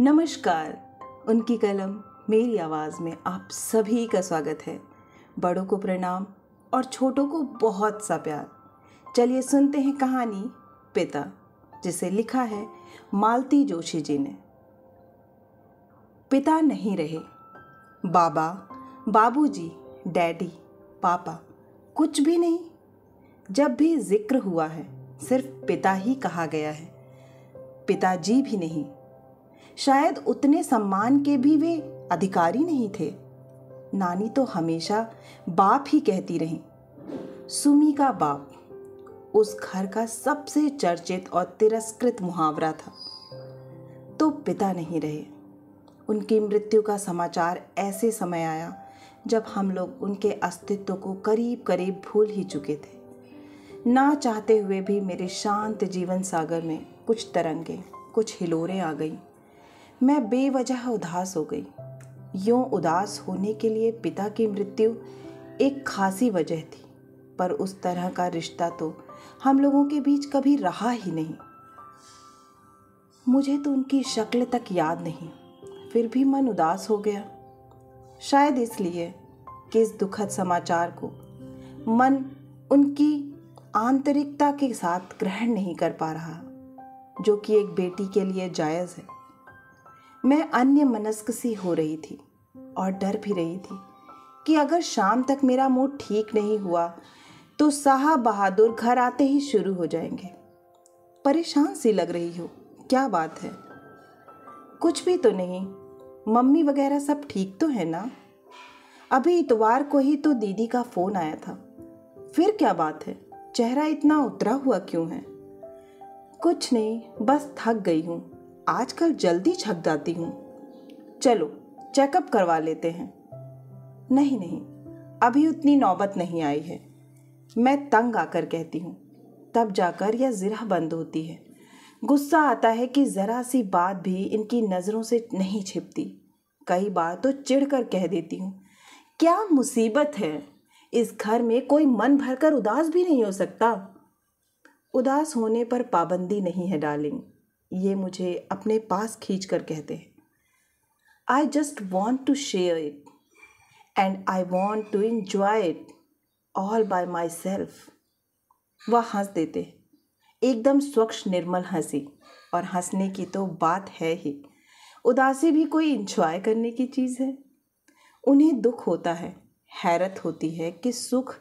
नमस्कार उनकी कलम मेरी आवाज़ में आप सभी का स्वागत है बड़ों को प्रणाम और छोटों को बहुत सा प्यार चलिए सुनते हैं कहानी पिता जिसे लिखा है मालती जोशी जी ने पिता नहीं रहे बाबा बाबूजी, डैडी पापा कुछ भी नहीं जब भी जिक्र हुआ है सिर्फ पिता ही कहा गया है पिताजी भी नहीं शायद उतने सम्मान के भी वे अधिकारी नहीं थे नानी तो हमेशा बाप ही कहती रही सुमी का बाप उस घर का सबसे चर्चित और तिरस्कृत मुहावरा था तो पिता नहीं रहे उनकी मृत्यु का समाचार ऐसे समय आया जब हम लोग उनके अस्तित्व को करीब करीब भूल ही चुके थे ना चाहते हुए भी मेरे शांत जीवन सागर में कुछ तरंगे कुछ हिलोरें आ गईं मैं बेवजह उदास हो गई यूँ उदास होने के लिए पिता की मृत्यु एक खासी वजह थी पर उस तरह का रिश्ता तो हम लोगों के बीच कभी रहा ही नहीं मुझे तो उनकी शक्ल तक याद नहीं फिर भी मन उदास हो गया शायद इसलिए कि इस दुखद समाचार को मन उनकी आंतरिकता के साथ ग्रहण नहीं कर पा रहा जो कि एक बेटी के लिए जायज़ है मैं अन्य मनस्क सी हो रही थी और डर भी रही थी कि अगर शाम तक मेरा मूड ठीक नहीं हुआ तो साहा बहादुर घर आते ही शुरू हो जाएंगे परेशान सी लग रही हो क्या बात है कुछ भी तो नहीं मम्मी वगैरह सब ठीक तो है ना अभी इतवार को ही तो दीदी का फ़ोन आया था फिर क्या बात है चेहरा इतना उतरा हुआ क्यों है कुछ नहीं बस थक गई हूँ आजकल जल्दी छप जाती हूँ चलो चेकअप करवा लेते हैं नहीं नहीं अभी उतनी नौबत नहीं आई है मैं तंग आकर कहती हूँ तब जाकर यह ज़रा बंद होती है गुस्सा आता है कि ज़रा सी बात भी इनकी नज़रों से नहीं छिपती कई बार तो चिढ़ कर कह देती हूँ क्या मुसीबत है इस घर में कोई मन भरकर उदास भी नहीं हो सकता उदास होने पर पाबंदी नहीं है डार्लिंग ये मुझे अपने पास खींच कर कहते हैं I just want to share it and I want to enjoy it all by myself वह हंस देते एकदम स्वच्छ निर्मल हंसी और हंसने की तो बात है ही उदासी भी कोई इंजॉय करने की चीज़ है उन्हें दुख होता है हैरत होती है कि सुख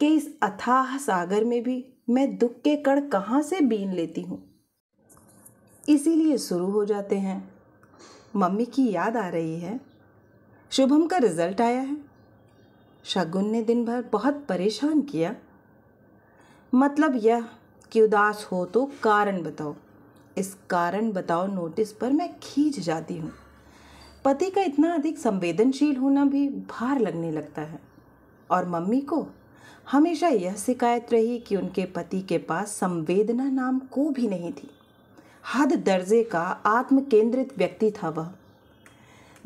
के इस अथाह सागर में भी मैं दुख के कण कहाँ से बीन लेती हूँ इसीलिए शुरू हो जाते हैं मम्मी की याद आ रही है शुभम का रिजल्ट आया है शगुन ने दिन भर बहुत परेशान किया मतलब यह कि उदास हो तो कारण बताओ इस कारण बताओ नोटिस पर मैं खींच जाती हूँ पति का इतना अधिक संवेदनशील होना भी भार लगने लगता है और मम्मी को हमेशा यह शिकायत रही कि उनके पति के पास संवेदना नाम को भी नहीं थी हद दर्जे का आत्म केंद्रित व्यक्ति था वह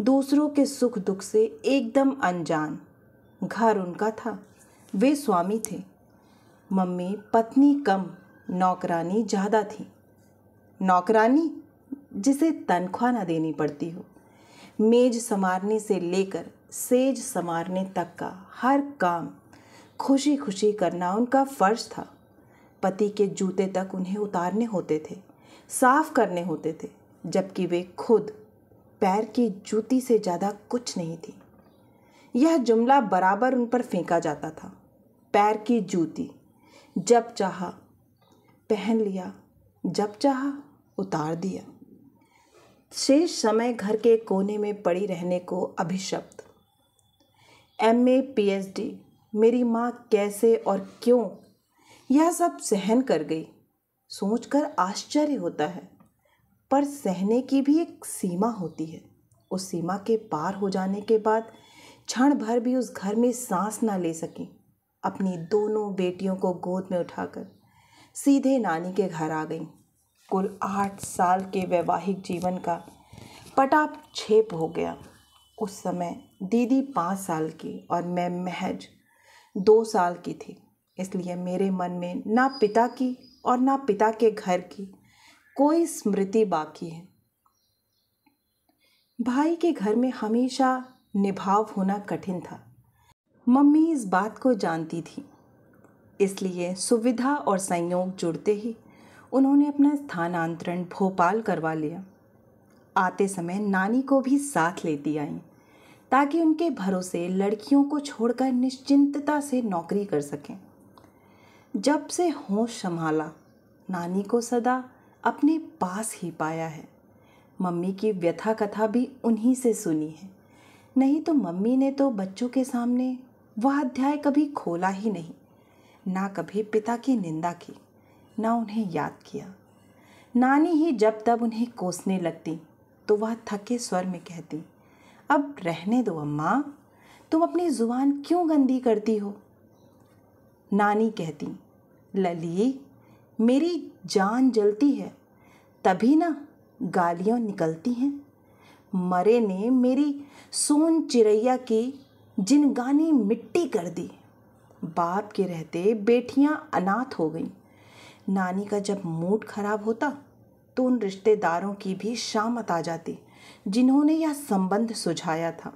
दूसरों के सुख दुख से एकदम अनजान घर उनका था वे स्वामी थे मम्मी पत्नी कम नौकरानी ज़्यादा थी नौकरानी जिसे तनख्वाह ना देनी पड़ती हो मेज संवारने से लेकर सेज संवारने तक का हर काम खुशी खुशी करना उनका फर्ज था पति के जूते तक उन्हें उतारने होते थे साफ करने होते थे जबकि वे खुद पैर की जूती से ज़्यादा कुछ नहीं थी यह जुमला बराबर उन पर फेंका जाता था पैर की जूती जब चाहा पहन लिया जब चाहा उतार दिया शेष समय घर के कोने में पड़ी रहने को अभिशप्त M A P H D मेरी माँ कैसे और क्यों यह सब सहन कर गई सोचकर आश्चर्य होता है पर सहने की भी एक सीमा होती है उस सीमा के पार हो जाने के बाद क्षण भर भी उस घर में सांस ना ले सकें अपनी दोनों बेटियों को गोद में उठाकर सीधे नानी के घर आ गईं कुल आठ साल के वैवाहिक जीवन का पटाप छेप हो गया उस समय दीदी पाँच साल की और मैं महज दो साल की थी इसलिए मेरे मन में ना पिता की और ना पिता के घर की कोई स्मृति बाकी है भाई के घर में हमेशा निभाव होना कठिन था मम्मी इस बात को जानती थी इसलिए सुविधा और संयोग जुड़ते ही उन्होंने अपना स्थानांतरण भोपाल करवा लिया आते समय नानी को भी साथ लेती आई ताकि उनके भरोसे लड़कियों को छोड़कर निश्चिंतता से नौकरी कर सकें जब से होश संभाला नानी को सदा अपने पास ही पाया है मम्मी की व्यथा कथा भी उन्हीं से सुनी है नहीं तो मम्मी ने तो बच्चों के सामने वह अध्याय कभी खोला ही नहीं ना कभी पिता की निंदा की ना उन्हें याद किया नानी ही जब तब उन्हें कोसने लगती तो वह थके स्वर में कहती अब रहने दो अम्मा तुम अपनी ज़ुबान क्यों गंदी करती हो नानी कहती लली मेरी जान जलती है तभी ना गालियाँ निकलती हैं मरे ने मेरी सोन चिड़ैया की जिन गानी मिट्टी कर दी बाप के रहते बेटियाँ अनाथ हो गईं नानी का जब मूड खराब होता तो उन रिश्तेदारों की भी शामत आ जाती जिन्होंने यह संबंध सुझाया था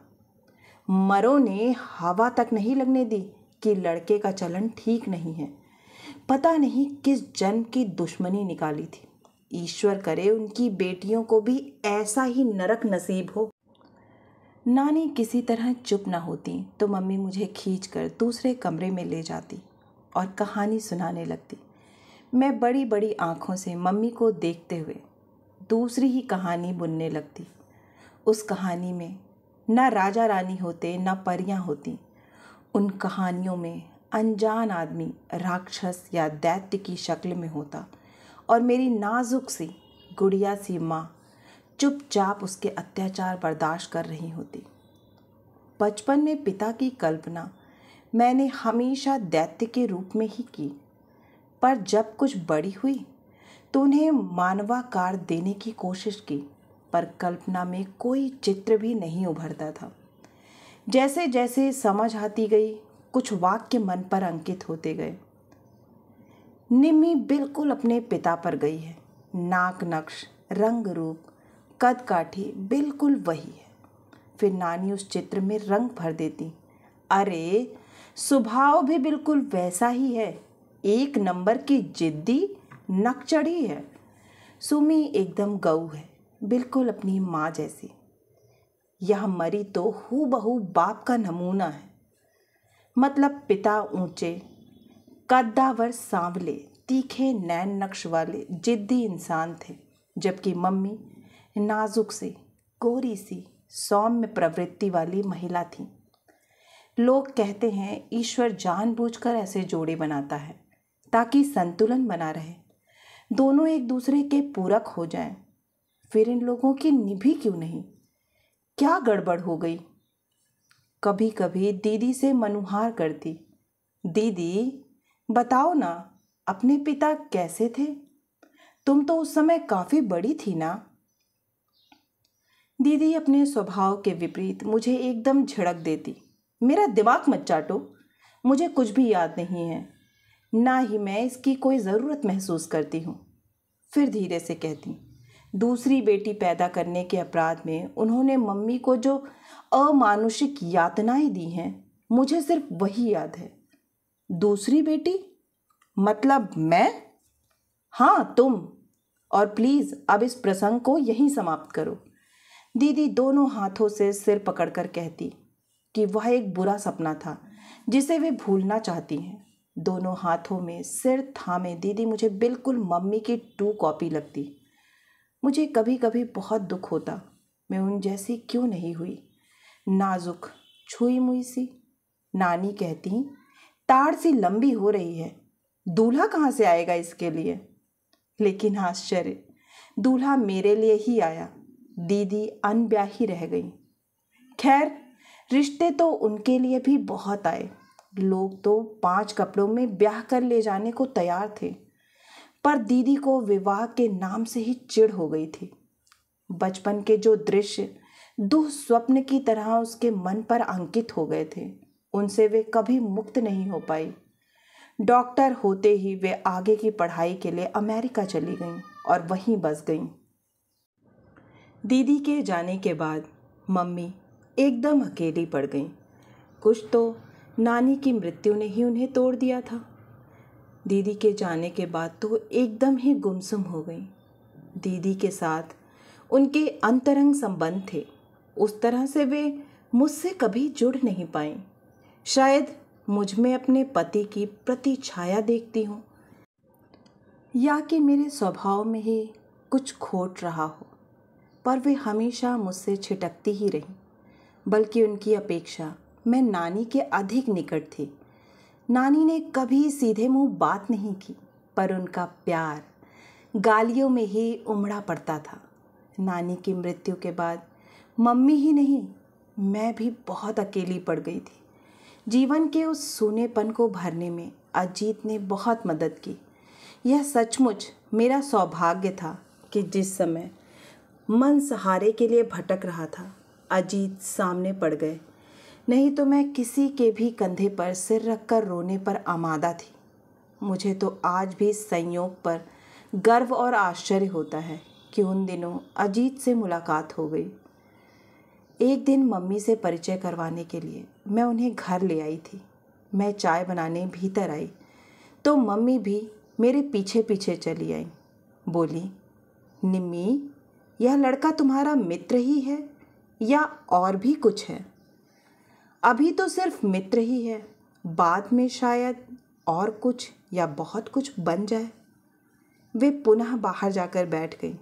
मरों ने हवा तक नहीं लगने दी कि लड़के का चलन ठीक नहीं है पता नहीं किस जन्म की दुश्मनी निकाली थी ईश्वर करे उनकी बेटियों को भी ऐसा ही नरक नसीब हो नानी किसी तरह चुप ना होती तो मम्मी मुझे खींच कर दूसरे कमरे में ले जाती और कहानी सुनाने लगती मैं बड़ी बड़ी आँखों से मम्मी को देखते हुए दूसरी ही कहानी बुनने लगती उस कहानी में ना राजा रानी होते ना परियां होती उन कहानियों में अनजान आदमी राक्षस या दैत्य की शक्ल में होता और मेरी नाजुक सी गुड़िया सी माँ चुपचाप उसके अत्याचार बर्दाश्त कर रही होती बचपन में पिता की कल्पना मैंने हमेशा दैत्य के रूप में ही की पर जब कुछ बड़ी हुई तो उन्हें मानवाकार देने की कोशिश की पर कल्पना में कोई चित्र भी नहीं उभरता था जैसे जैसे समझ आती गई कुछ वाक्य मन पर अंकित होते गए निमी बिल्कुल अपने पिता पर गई है नाक नक्श रंग रूप कद काठी बिल्कुल वही है फिर नानी उस चित्र में रंग भर देती अरे स्वभाव भी बिल्कुल वैसा ही है एक नंबर की जिद्दी नकचढ़ी है सुमी एकदम गऊ है बिल्कुल अपनी माँ जैसी यह मरी तो हु बहू बाप का नमूना है मतलब पिता ऊंचे कद्दावर सांवले तीखे नैन नक्श वाले जिद्दी इंसान थे जबकि मम्मी नाजुक सी कोरी सी सौम्य प्रवृत्ति वाली महिला थी लोग कहते हैं ईश्वर जानबूझकर ऐसे जोड़े बनाता है ताकि संतुलन बना रहे दोनों एक दूसरे के पूरक हो जाएं। फिर इन लोगों की निभी क्यों नहीं क्या गड़बड़ हो गई कभी कभी दीदी से मनुहार करती दीदी बताओ ना अपने पिता कैसे थे तुम तो उस समय काफ़ी बड़ी थी ना दीदी अपने स्वभाव के विपरीत मुझे एकदम झड़क देती मेरा दिमाग मत चाटो मुझे कुछ भी याद नहीं है ना ही मैं इसकी कोई ज़रूरत महसूस करती हूँ फिर धीरे से कहती दूसरी बेटी पैदा करने के अपराध में उन्होंने मम्मी को जो अमानुषिक यातनाएं दी हैं मुझे सिर्फ वही याद है दूसरी बेटी मतलब मैं हाँ तुम और प्लीज़ अब इस प्रसंग को यहीं समाप्त करो दीदी दोनों हाथों से सिर पकड़कर कहती कि वह एक बुरा सपना था जिसे वे भूलना चाहती हैं दोनों हाथों में सिर थामे दीदी मुझे बिल्कुल मम्मी की टू कॉपी लगती मुझे कभी कभी बहुत दुख होता मैं उन जैसी क्यों नहीं हुई नाजुक छुई मुई सी नानी कहती तार सी लंबी हो रही है दूल्हा कहाँ से आएगा इसके लिए लेकिन आश्चर्य दूल्हा मेरे लिए ही आया दीदी अनब्याही रह गई खैर रिश्ते तो उनके लिए भी बहुत आए लोग तो पांच कपड़ों में ब्याह कर ले जाने को तैयार थे पर दीदी को विवाह के नाम से ही चिढ़ हो गई थी बचपन के जो दृश्य स्वप्न की तरह उसके मन पर अंकित हो गए थे उनसे वे कभी मुक्त नहीं हो पाई डॉक्टर होते ही वे आगे की पढ़ाई के लिए अमेरिका चली गईं और वहीं बस गईं दीदी के जाने के बाद मम्मी एकदम अकेली पड़ गईं कुछ तो नानी की मृत्यु ने ही उन्हें तोड़ दिया था दीदी के जाने के बाद तो एकदम ही गुमसुम हो गई दीदी के साथ उनके अंतरंग संबंध थे उस तरह से वे मुझसे कभी जुड़ नहीं पाई शायद मुझ में अपने पति की प्रति छाया देखती हूँ या कि मेरे स्वभाव में ही कुछ खोट रहा हो पर वे हमेशा मुझसे छिटकती ही रहीं बल्कि उनकी अपेक्षा मैं नानी के अधिक निकट थी नानी ने कभी सीधे मुंह बात नहीं की पर उनका प्यार गालियों में ही उमड़ा पड़ता था नानी की मृत्यु के बाद मम्मी ही नहीं मैं भी बहुत अकेली पड़ गई थी जीवन के उस सूनेपन को भरने में अजीत ने बहुत मदद की यह सचमुच मेरा सौभाग्य था कि जिस समय मन सहारे के लिए भटक रहा था अजीत सामने पड़ गए नहीं तो मैं किसी के भी कंधे पर सिर रखकर रोने पर आमादा थी मुझे तो आज भी संयोग पर गर्व और आश्चर्य होता है कि उन दिनों अजीत से मुलाकात हो गई एक दिन मम्मी से परिचय करवाने के लिए मैं उन्हें घर ले आई थी मैं चाय बनाने भीतर आई तो मम्मी भी मेरे पीछे पीछे चली आई बोली निम्मी यह लड़का तुम्हारा मित्र ही है या और भी कुछ है अभी तो सिर्फ मित्र ही है बाद में शायद और कुछ या बहुत कुछ बन जाए वे पुनः बाहर जाकर बैठ गई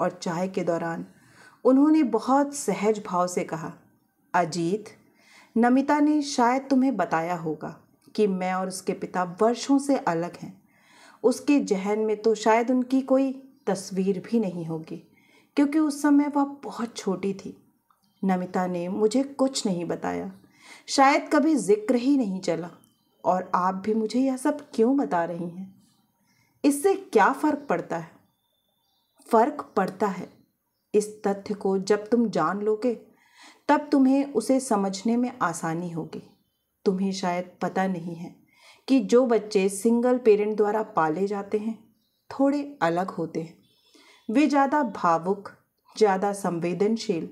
और चाय के दौरान उन्होंने बहुत सहज भाव से कहा अजीत नमिता ने शायद तुम्हें बताया होगा कि मैं और उसके पिता वर्षों से अलग हैं उसके जहन में तो शायद उनकी कोई तस्वीर भी नहीं होगी क्योंकि उस समय वह बहुत छोटी थी नमिता ने मुझे कुछ नहीं बताया शायद कभी जिक्र ही नहीं चला और आप भी मुझे यह सब क्यों बता रही हैं इससे क्या फ़र्क पड़ता है फ़र्क पड़ता है इस तथ्य को जब तुम जान लोगे तब तुम्हें उसे समझने में आसानी होगी तुम्हें शायद पता नहीं है कि जो बच्चे सिंगल पेरेंट द्वारा पाले जाते हैं थोड़े अलग होते हैं वे ज़्यादा भावुक ज़्यादा संवेदनशील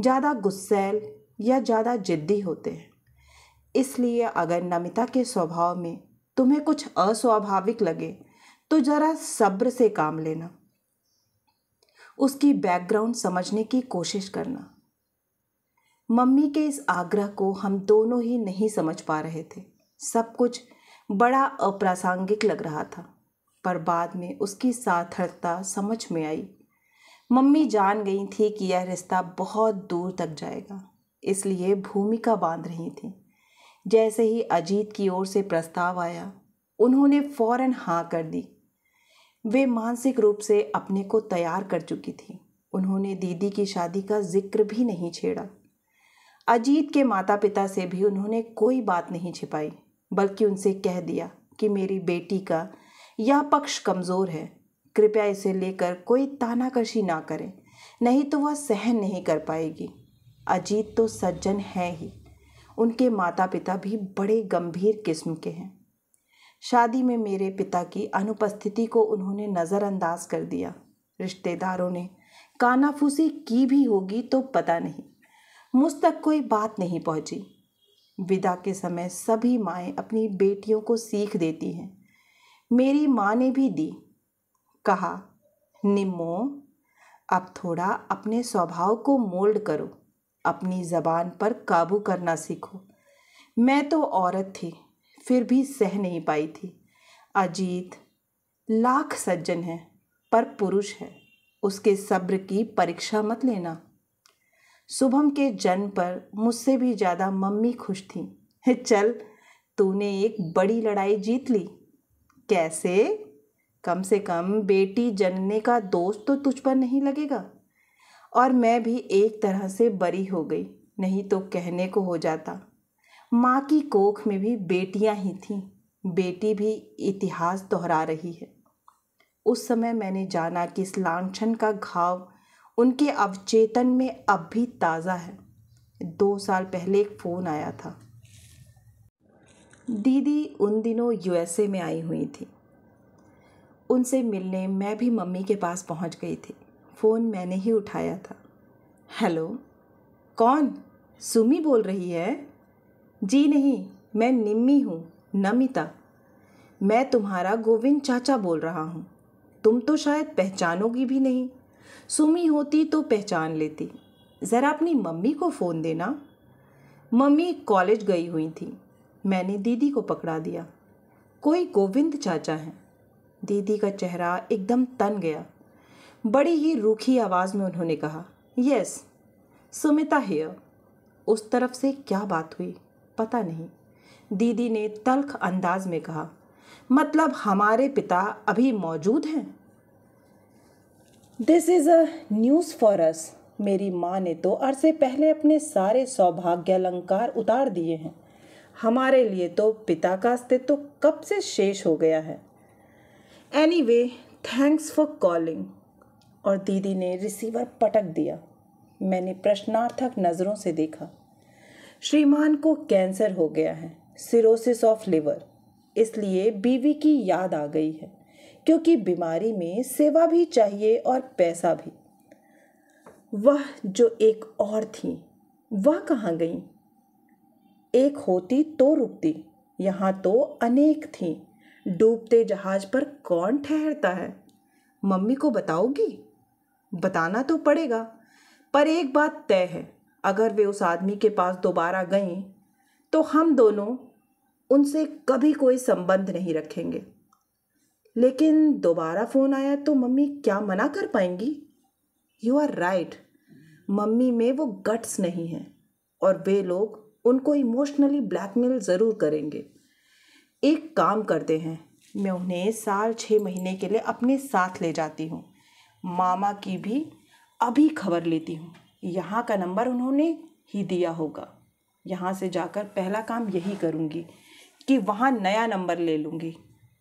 ज़्यादा गुस्सैल या ज़्यादा जिद्दी होते हैं इसलिए अगर नमिता के स्वभाव में तुम्हें कुछ अस्वाभाविक लगे तो ज़रा सब्र से काम लेना उसकी बैकग्राउंड समझने की कोशिश करना मम्मी के इस आग्रह को हम दोनों ही नहीं समझ पा रहे थे सब कुछ बड़ा अप्रासंगिक लग रहा था पर बाद में उसकी सार्थकता समझ में आई मम्मी जान गई थी कि यह रिश्ता बहुत दूर तक जाएगा इसलिए भूमिका बांध रही थी जैसे ही अजीत की ओर से प्रस्ताव आया उन्होंने फौरन हाँ कर दी वे मानसिक रूप से अपने को तैयार कर चुकी थी उन्होंने दीदी की शादी का जिक्र भी नहीं छेड़ा अजीत के माता पिता से भी उन्होंने कोई बात नहीं छिपाई बल्कि उनसे कह दिया कि मेरी बेटी का यह पक्ष कमज़ोर है कृपया इसे लेकर कोई तानाकशी ना करें नहीं तो वह सहन नहीं कर पाएगी अजीत तो सज्जन है ही उनके माता पिता भी बड़े गंभीर किस्म के हैं शादी में मेरे पिता की अनुपस्थिति को उन्होंने नज़रअंदाज कर दिया रिश्तेदारों ने कानाफूसी की भी होगी तो पता नहीं मुझ तक कोई बात नहीं पहुंची विदा के समय सभी माएँ अपनी बेटियों को सीख देती हैं मेरी माँ ने भी दी कहा निम्मो अब थोड़ा अपने स्वभाव को मोल्ड करो अपनी ज़बान पर काबू करना सीखो मैं तो औरत थी फिर भी सह नहीं पाई थी अजीत लाख सज्जन है पर पुरुष है उसके सब्र की परीक्षा मत लेना शुभम के जन्म पर मुझसे भी ज़्यादा मम्मी खुश थी चल तूने एक बड़ी लड़ाई जीत ली कैसे कम से कम बेटी जनने का दोष तो तुझ पर नहीं लगेगा और मैं भी एक तरह से बरी हो गई नहीं तो कहने को हो जाता माँ की कोख में भी बेटियाँ ही थीं बेटी भी इतिहास दोहरा रही है उस समय मैंने जाना कि इस लाछन का घाव उनके अवचेतन में अब भी ताज़ा है दो साल पहले एक फ़ोन आया था दीदी उन दिनों यूएसए में आई हुई थी उनसे मिलने मैं भी मम्मी के पास पहुंच गई थी फ़ोन मैंने ही उठाया था हेलो कौन सुमी बोल रही है जी नहीं मैं निम्मी हूँ नमिता मैं तुम्हारा गोविंद चाचा बोल रहा हूँ तुम तो शायद पहचानोगी भी नहीं सुमी होती तो पहचान लेती ज़रा अपनी मम्मी को फ़ोन देना मम्मी कॉलेज गई हुई थी मैंने दीदी को पकड़ा दिया कोई गोविंद चाचा हैं दीदी का चेहरा एकदम तन गया बड़ी ही रूखी आवाज़ में उन्होंने कहा यस सुमिता हेयर उस तरफ से क्या बात हुई पता नहीं दीदी ने तल्ख अंदाज में कहा मतलब हमारे पिता अभी मौजूद हैं this is a news for us मेरी माँ ने तो अरसे पहले अपने सारे सौभाग्य अलंकार उतार दिए हैं हमारे लिए तो पिता का अस्तित्व तो कब से शेष हो गया है anyway thanks for calling और दीदी ने रिसीवर पटक दिया मैंने प्रश्नार्थक नज़रों से देखा श्रीमान को कैंसर हो गया है सिरोसिस ऑफ लिवर इसलिए बीवी की याद आ गई है क्योंकि बीमारी में सेवा भी चाहिए और पैसा भी वह जो एक और थी वह कहाँ गई एक होती तो रुकती यहाँ तो अनेक थी डूबते जहाज पर कौन ठहरता है मम्मी को बताओगी बताना तो पड़ेगा पर एक बात तय है अगर वे उस आदमी के पास दोबारा गए तो हम दोनों उनसे कभी कोई संबंध नहीं रखेंगे लेकिन दोबारा फ़ोन आया तो मम्मी क्या मना कर पाएंगी यू आर राइट मम्मी में वो गट्स नहीं हैं और वे लोग उनको इमोशनली ब्लैकमेल ज़रूर करेंगे एक काम करते हैं मैं उन्हें साल छः महीने के लिए अपने साथ ले जाती हूँ मामा की भी अभी खबर लेती हूँ यहाँ का नंबर उन्होंने ही दिया होगा यहाँ से जाकर पहला काम यही करूँगी कि वहाँ नया नंबर ले लूँगी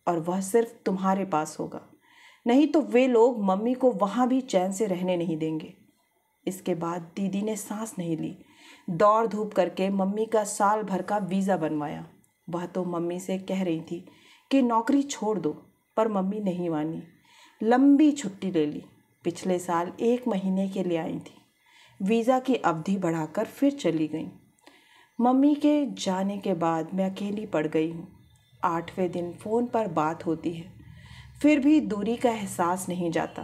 और वह सिर्फ तुम्हारे पास होगा नहीं तो वे लोग मम्मी को वहाँ भी चैन से रहने नहीं देंगे इसके बाद दीदी ने सांस नहीं ली दौड़ धूप करके मम्मी का साल भर का वीज़ा बनवाया वह तो मम्मी से कह रही थी कि नौकरी छोड़ दो पर मम्मी नहीं मानी लंबी छुट्टी ले ली पिछले साल एक महीने के लिए आई थी वीज़ा की अवधि बढ़ाकर फिर चली गई मम्मी के जाने के बाद मैं अकेली पड़ गई हूँ आठवें दिन फ़ोन पर बात होती है फिर भी दूरी का एहसास नहीं जाता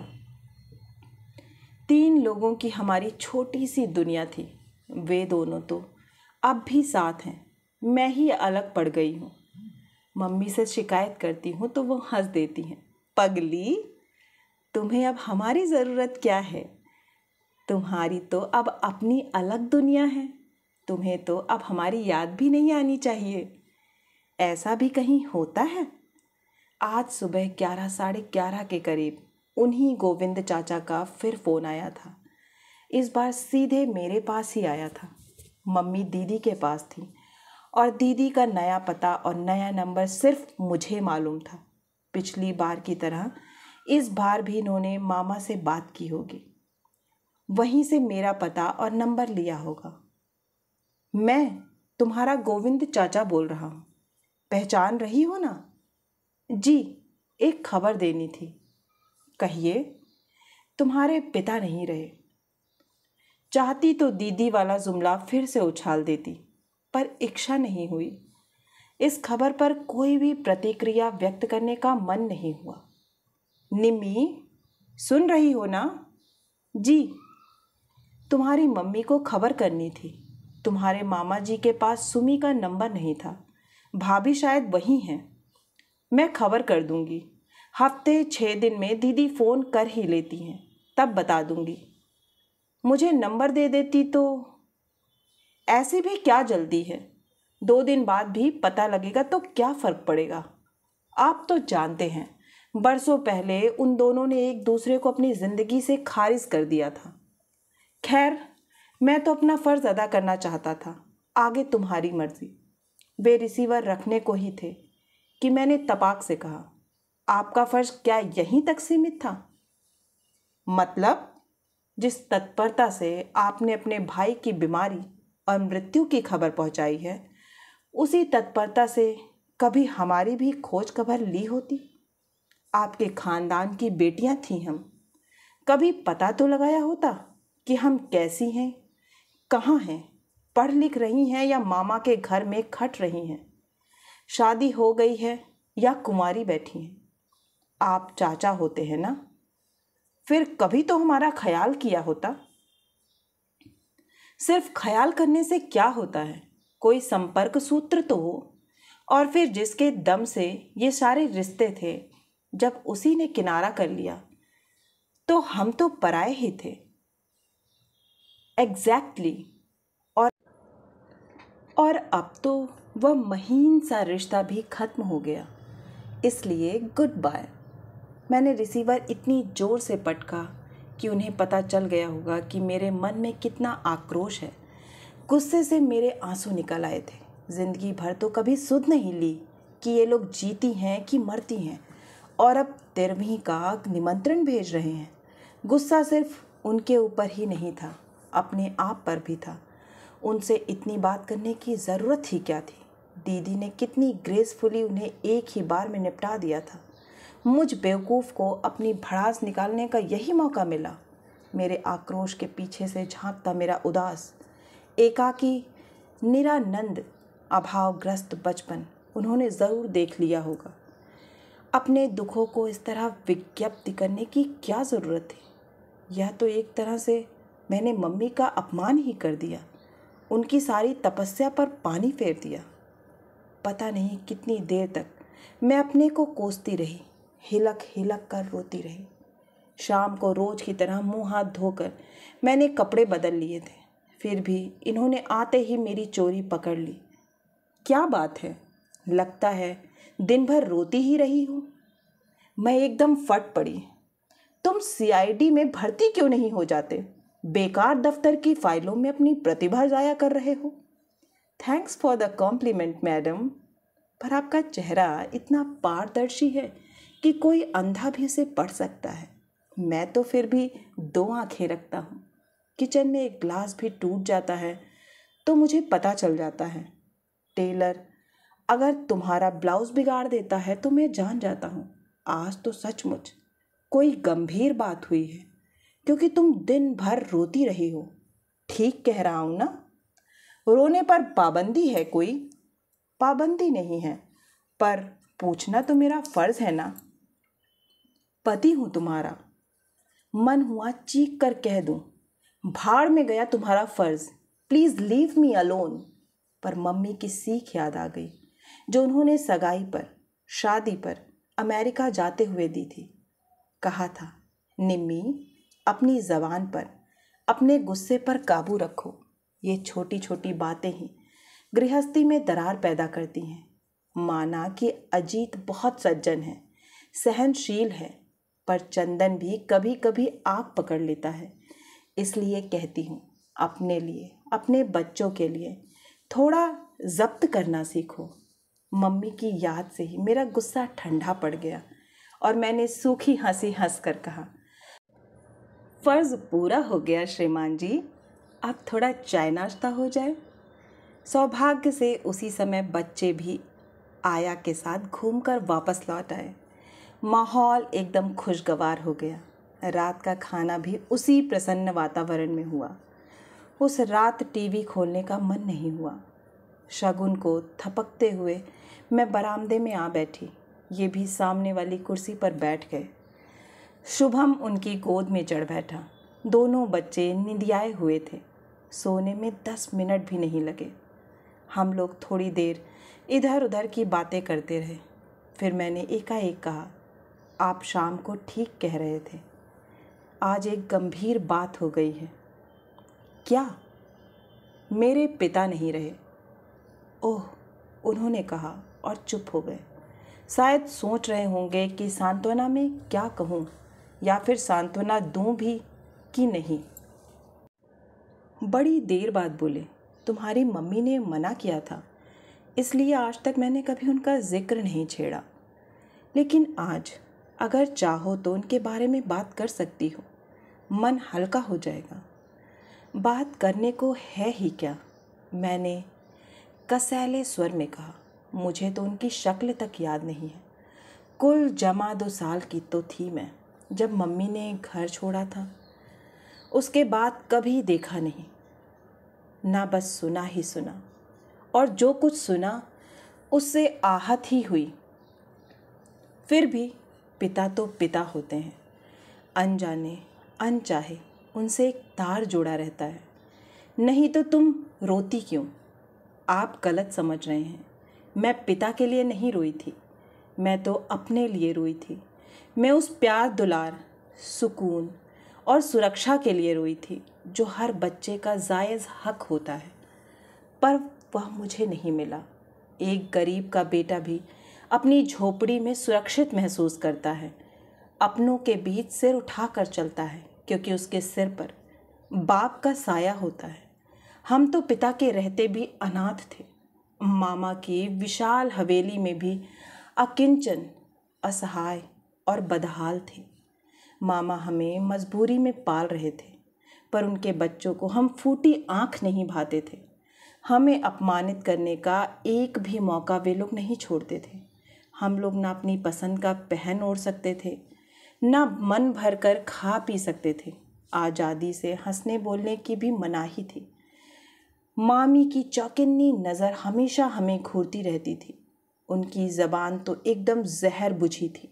तीन लोगों की हमारी छोटी सी दुनिया थी वे दोनों तो अब भी साथ हैं मैं ही अलग पड़ गई हूँ मम्मी से शिकायत करती हूँ तो वो हंस देती हैं पगली तुम्हें अब हमारी ज़रूरत क्या है तुम्हारी तो अब अपनी अलग दुनिया है तुम्हें तो अब हमारी याद भी नहीं आनी चाहिए ऐसा भी कहीं होता है आज सुबह ग्यारह साढ़े ग्यारह के करीब उन्हीं गोविंद चाचा का फिर फ़ोन आया था इस बार सीधे मेरे पास ही आया था मम्मी दीदी के पास थी और दीदी का नया पता और नया नंबर सिर्फ मुझे मालूम था पिछली बार की तरह इस बार भी इन्होंने मामा से बात की होगी वहीं से मेरा पता और नंबर लिया होगा मैं तुम्हारा गोविंद चाचा बोल रहा हूँ पहचान रही हो ना जी एक खबर देनी थी कहिए तुम्हारे पिता नहीं रहे चाहती तो दीदी वाला जुमला फिर से उछाल देती पर इच्छा नहीं हुई इस खबर पर कोई भी प्रतिक्रिया व्यक्त करने का मन नहीं हुआ निमी सुन रही हो ना जी तुम्हारी मम्मी को खबर करनी थी तुम्हारे मामा जी के पास सुमी का नंबर नहीं था भाभी शायद वही हैं मैं खबर कर दूंगी हफ्ते छः दिन में दीदी फ़ोन कर ही लेती हैं तब बता दूंगी मुझे नंबर दे देती तो ऐसे भी क्या जल्दी है दो दिन बाद भी पता लगेगा तो क्या फ़र्क पड़ेगा आप तो जानते हैं बरसों पहले उन दोनों ने एक दूसरे को अपनी ज़िंदगी से खारिज कर दिया था खैर मैं तो अपना फ़र्ज़ अदा करना चाहता था आगे तुम्हारी मर्ज़ी वे रिसीवर रखने को ही थे कि मैंने तपाक से कहा आपका फ़र्ज क्या यहीं तक सीमित था मतलब जिस तत्परता से आपने अपने भाई की बीमारी और मृत्यु की खबर पहुंचाई है उसी तत्परता से कभी हमारी भी खोज खबर ली होती आपके खानदान की बेटियां थीं हम कभी पता तो लगाया होता कि हम कैसी हैं कहाँ हैं पढ़ लिख रही हैं या मामा के घर में खट रही हैं शादी हो गई है या कुमारी बैठी हैं आप चाचा होते हैं ना फिर कभी तो हमारा ख्याल किया होता सिर्फ ख्याल करने से क्या होता है कोई संपर्क सूत्र तो हो और फिर जिसके दम से ये सारे रिश्ते थे जब उसी ने किनारा कर लिया तो हम तो पराए ही थे एग्जैक्टली exactly. और और अब तो वह महीन सा रिश्ता भी ख़त्म हो गया इसलिए गुड बाय मैंने रिसीवर इतनी ज़ोर से पटका कि उन्हें पता चल गया होगा कि मेरे मन में कितना आक्रोश है गुस्से से मेरे आंसू निकल आए थे ज़िंदगी भर तो कभी सुध नहीं ली कि ये लोग जीती हैं कि मरती हैं और अब तेरहवीं का निमंत्रण भेज रहे हैं गुस्सा सिर्फ उनके ऊपर ही नहीं था अपने आप पर भी था उनसे इतनी बात करने की ज़रूरत ही क्या थी दीदी ने कितनी ग्रेसफुली उन्हें एक ही बार में निपटा दिया था मुझ बेवकूफ़ को अपनी भड़ास निकालने का यही मौका मिला मेरे आक्रोश के पीछे से झांकता मेरा उदास एकाकी निरानंद अभावग्रस्त बचपन उन्होंने ज़रूर देख लिया होगा अपने दुखों को इस तरह विज्ञप्ति करने की क्या ज़रूरत थी यह तो एक तरह से मैंने मम्मी का अपमान ही कर दिया उनकी सारी तपस्या पर पानी फेर दिया पता नहीं कितनी देर तक मैं अपने को कोसती रही हिलक हिलक कर रोती रही शाम को रोज की तरह मुंह हाथ धोकर मैंने कपड़े बदल लिए थे फिर भी इन्होंने आते ही मेरी चोरी पकड़ ली क्या बात है लगता है दिन भर रोती ही रही हूँ मैं एकदम फट पड़ी तुम सीआईडी में भर्ती क्यों नहीं हो जाते बेकार दफ्तर की फाइलों में अपनी प्रतिभा जाया कर रहे हो thanks for the compliment madam पर आपका चेहरा इतना पारदर्शी है कि कोई अंधा भी उसे पढ़ सकता है मैं तो फिर भी दो आंखें रखता हूँ किचन में एक ग्लास भी टूट जाता है तो मुझे पता चल जाता है टेलर अगर तुम्हारा ब्लाउज बिगाड़ देता है तो मैं जान जाता हूँ आज तो सचमुच कोई गंभीर बात हुई है क्योंकि तुम दिन भर रोती रही हो ठीक कह रहा हूं ना रोने पर पाबंदी है कोई पाबंदी नहीं है पर पूछना तो मेरा फ़र्ज़ है ना पति हूँ तुम्हारा मन हुआ चीख कर कह दूँ भाड़ में गया तुम्हारा फ़र्ज़ प्लीज़ लीव मी अलोन पर मम्मी की सीख याद आ गई जो उन्होंने सगाई पर शादी पर अमेरिका जाते हुए दी थी कहा था निम्मी अपनी ज़बान पर अपने गुस्से पर काबू रखो ये छोटी छोटी बातें ही गृहस्थी में दरार पैदा करती हैं माना कि अजीत बहुत सज्जन है सहनशील है पर चंदन भी कभी कभी आग पकड़ लेता है इसलिए कहती हूँ अपने लिए अपने बच्चों के लिए थोड़ा जब्त करना सीखो मम्मी की याद से ही मेरा गुस्सा ठंडा पड़ गया और मैंने सूखी हंसी हंस कर कहा फर्ज पूरा हो गया श्रीमान जी अब थोड़ा चाय नाश्ता हो जाए सौभाग्य से उसी समय बच्चे भी आया के साथ घूमकर वापस लौट आए माहौल एकदम खुशगवार हो गया रात का खाना भी उसी प्रसन्न वातावरण में हुआ उस रात टीवी खोलने का मन नहीं हुआ शगुन को थपकते हुए मैं बरामदे में आ बैठी ये भी सामने वाली कुर्सी पर बैठ गए शुभम उनकी गोद में चढ़ बैठा दोनों बच्चे निंदियाए हुए थे सोने में दस मिनट भी नहीं लगे हम लोग थोड़ी देर इधर उधर की बातें करते रहे फिर मैंने एकाएक कहा आप शाम को ठीक कह रहे थे आज एक गंभीर बात हो गई है क्या मेरे पिता नहीं रहे ओह उन्होंने कहा और चुप हो गए शायद सोच रहे होंगे कि सांत्वना में क्या कहूँ या फिर सांत्वना दूं भी कि नहीं बड़ी देर बाद बोले तुम्हारी मम्मी ने मना किया था इसलिए आज तक मैंने कभी उनका जिक्र नहीं छेड़ा लेकिन आज अगर चाहो तो उनके बारे में बात कर सकती हो मन हल्का हो जाएगा बात करने को है ही क्या मैंने कसैले स्वर में कहा मुझे तो उनकी शक्ल तक याद नहीं है कुल जमा दो साल की तो थी मैं जब मम्मी ने घर छोड़ा था उसके बाद कभी देखा नहीं ना बस सुना ही सुना और जो कुछ सुना उससे आहत ही हुई फिर भी पिता तो पिता होते हैं अनजाने अनचाहे उनसे एक तार जुड़ा रहता है नहीं तो तुम रोती क्यों आप गलत समझ रहे हैं मैं पिता के लिए नहीं रोई थी मैं तो अपने लिए रोई थी मैं उस प्यार दुलार सुकून और सुरक्षा के लिए रोई थी जो हर बच्चे का जायज़ हक होता है पर वह मुझे नहीं मिला एक गरीब का बेटा भी अपनी झोपड़ी में सुरक्षित महसूस करता है अपनों के बीच सिर उठा कर चलता है क्योंकि उसके सिर पर बाप का साया होता है हम तो पिता के रहते भी अनाथ थे मामा की विशाल हवेली में भी अकिंचन असहाय और बदहाल थे मामा हमें मजबूरी में पाल रहे थे पर उनके बच्चों को हम फूटी आँख नहीं भाते थे हमें अपमानित करने का एक भी मौका वे लोग नहीं छोड़ते थे हम लोग ना अपनी पसंद का पहन ओढ़ सकते थे ना मन भर कर खा पी सकते थे आज़ादी से हंसने बोलने की भी मनाही थी मामी की चौकन्नी नज़र हमेशा हमें घूरती रहती थी उनकी ज़बान तो एकदम जहर बुझी थी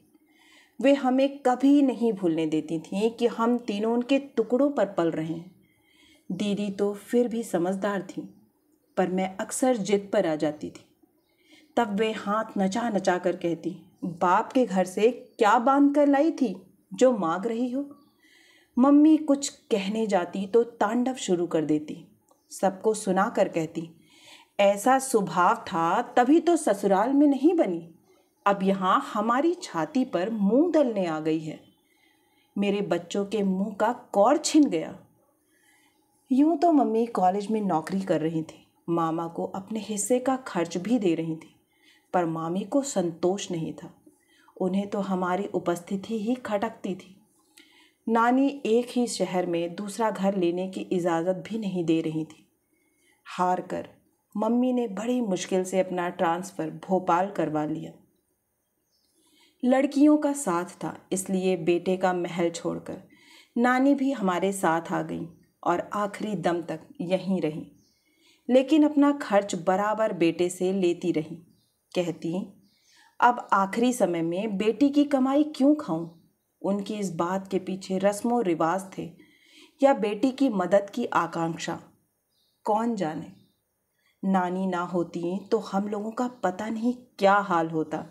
वे हमें कभी नहीं भूलने देती थीं कि हम तीनों उनके टुकड़ों पर पल रहे हैं दीदी तो फिर भी समझदार थी पर मैं अक्सर जिद पर आ जाती थी तब वे हाथ नचा नचा कर कहती बाप के घर से क्या बांध कर लाई थी जो मांग रही हो मम्मी कुछ कहने जाती तो तांडव शुरू कर देती सबको सुना कर कहती ऐसा स्वभाव था तभी तो ससुराल में नहीं बनी अब यहाँ हमारी छाती पर मुंह दलने आ गई है मेरे बच्चों के मुंह का कौर छिन गया यूं तो मम्मी कॉलेज में नौकरी कर रही थी मामा को अपने हिस्से का खर्च भी दे रही थी पर मामी को संतोष नहीं था उन्हें तो हमारी उपस्थिति ही खटकती थी नानी एक ही शहर में दूसरा घर लेने की इजाज़त भी नहीं दे रही थी हार कर मम्मी ने बड़ी मुश्किल से अपना ट्रांसफ़र भोपाल करवा लिया लड़कियों का साथ था इसलिए बेटे का महल छोड़कर नानी भी हमारे साथ आ गई और आखिरी दम तक यहीं रही लेकिन अपना खर्च बराबर बेटे से लेती रहीं कहती अब आखिरी समय में बेटी की कमाई क्यों खाऊं? उनकी इस बात के पीछे रस्म रिवाज थे या बेटी की मदद की आकांक्षा कौन जाने नानी ना होती तो हम लोगों का पता नहीं क्या हाल होता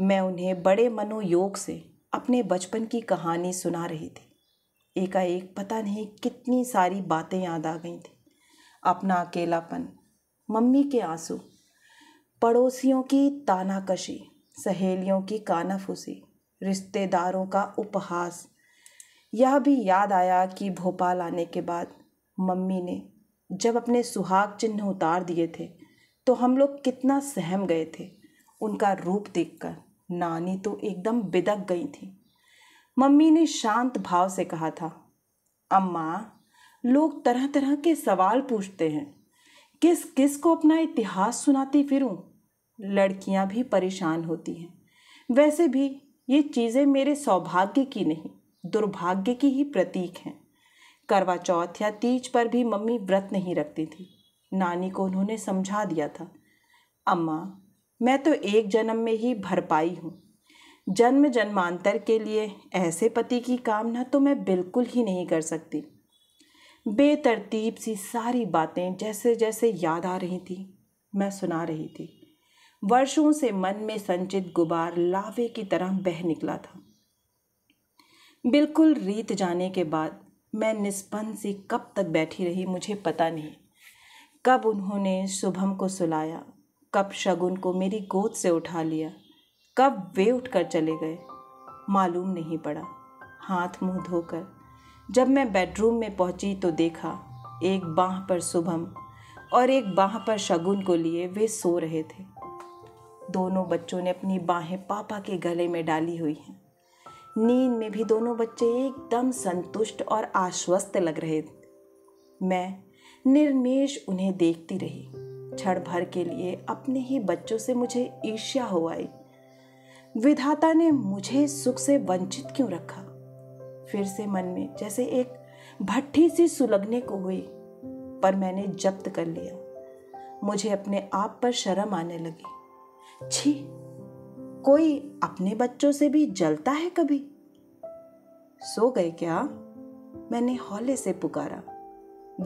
मैं उन्हें बड़े मनोयोग से अपने बचपन की कहानी सुना रही थी एकाएक पता नहीं कितनी सारी बातें याद आ गई थी अपना अकेलापन मम्मी के आंसू पड़ोसियों की तानाकशी सहेलियों की कानाफूसी रिश्तेदारों का उपहास यह भी याद आया कि भोपाल आने के बाद मम्मी ने जब अपने सुहाग चिन्ह उतार दिए थे तो हम लोग कितना सहम गए थे उनका रूप देखकर नानी तो एकदम बिदक गई थी मम्मी ने शांत भाव से कहा था अम्मा लोग तरह तरह के सवाल पूछते हैं किस किस को अपना इतिहास सुनाती फिरूं लड़कियां भी परेशान होती हैं वैसे भी ये चीज़ें मेरे सौभाग्य की नहीं दुर्भाग्य की ही प्रतीक हैं करवा चौथ या तीज पर भी मम्मी व्रत नहीं रखती थी नानी को उन्होंने समझा दिया था अम्मा मैं तो एक जन्म में ही भरपाई हूँ जन्म जन्मांतर के लिए ऐसे पति की कामना तो मैं बिल्कुल ही नहीं कर सकती बेतरतीब सी सारी बातें जैसे जैसे याद आ रही थी मैं सुना रही थी वर्षों से मन में संचित गुबार लावे की तरह बह निकला था बिल्कुल रीत जाने के बाद मैं निस्पन सी कब तक बैठी रही मुझे पता नहीं कब उन्होंने शुभम को सुलाया कब शगुन को मेरी गोद से उठा लिया कब वे उठकर चले गए मालूम नहीं पड़ा हाथ मुंह धोकर जब मैं बेडरूम में पहुंची तो देखा एक बाह पर शुभम और एक बाह पर शगुन को लिए वे सो रहे थे दोनों बच्चों ने अपनी बाहें पापा के गले में डाली हुई हैं नींद में भी दोनों बच्चे एकदम संतुष्ट और आश्वस्त लग रहे मैं निर्मेश उन्हें देखती रही क्षण भर के लिए अपने ही बच्चों से मुझे ईर्ष्या हो आई विधाता ने मुझे सुख से वंचित क्यों रखा फिर से मन में जैसे एक भट्ठी सी सुलगने को हुई पर मैंने जब्त कर लिया मुझे अपने आप पर शर्म आने लगी छी कोई अपने बच्चों से भी जलता है कभी सो गए क्या मैंने हौले से पुकारा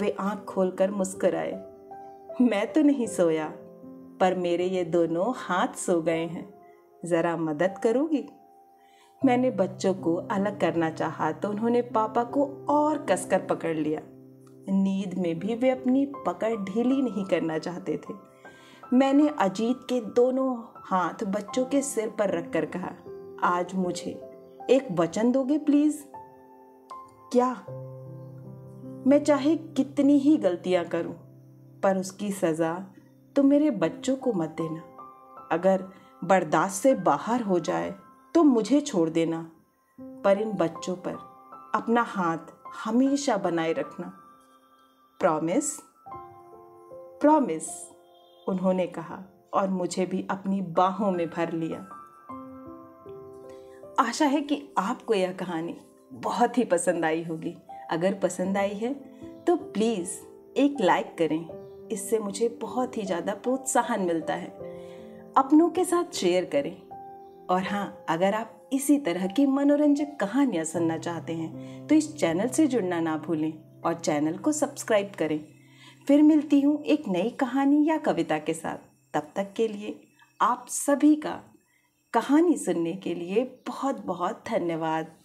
वे आंख खोलकर आए मैं तो नहीं सोया पर मेरे ये दोनों हाथ सो गए हैं ज़रा मदद करोगी मैंने बच्चों को अलग करना चाहा तो उन्होंने पापा को और कसकर पकड़ लिया नींद में भी वे अपनी पकड़ ढीली नहीं करना चाहते थे मैंने अजीत के दोनों हाथ बच्चों के सिर पर रखकर कहा आज मुझे एक वचन दोगे प्लीज़ क्या मैं चाहे कितनी ही गलतियां करूं पर उसकी सज़ा तो मेरे बच्चों को मत देना अगर बर्दाश्त से बाहर हो जाए तो मुझे छोड़ देना पर इन बच्चों पर अपना हाथ हमेशा बनाए रखना प्रॉमिस प्रॉमिस उन्होंने कहा और मुझे भी अपनी बाहों में भर लिया आशा है कि आपको यह कहानी बहुत ही पसंद आई होगी अगर पसंद आई है तो प्लीज़ एक लाइक करें इससे मुझे बहुत ही ज़्यादा प्रोत्साहन मिलता है अपनों के साथ शेयर करें और हाँ अगर आप इसी तरह की मनोरंजक कहानियाँ सुनना चाहते हैं तो इस चैनल से जुड़ना ना भूलें और चैनल को सब्सक्राइब करें फिर मिलती हूँ एक नई कहानी या कविता के साथ तब तक के लिए आप सभी का कहानी सुनने के लिए बहुत बहुत धन्यवाद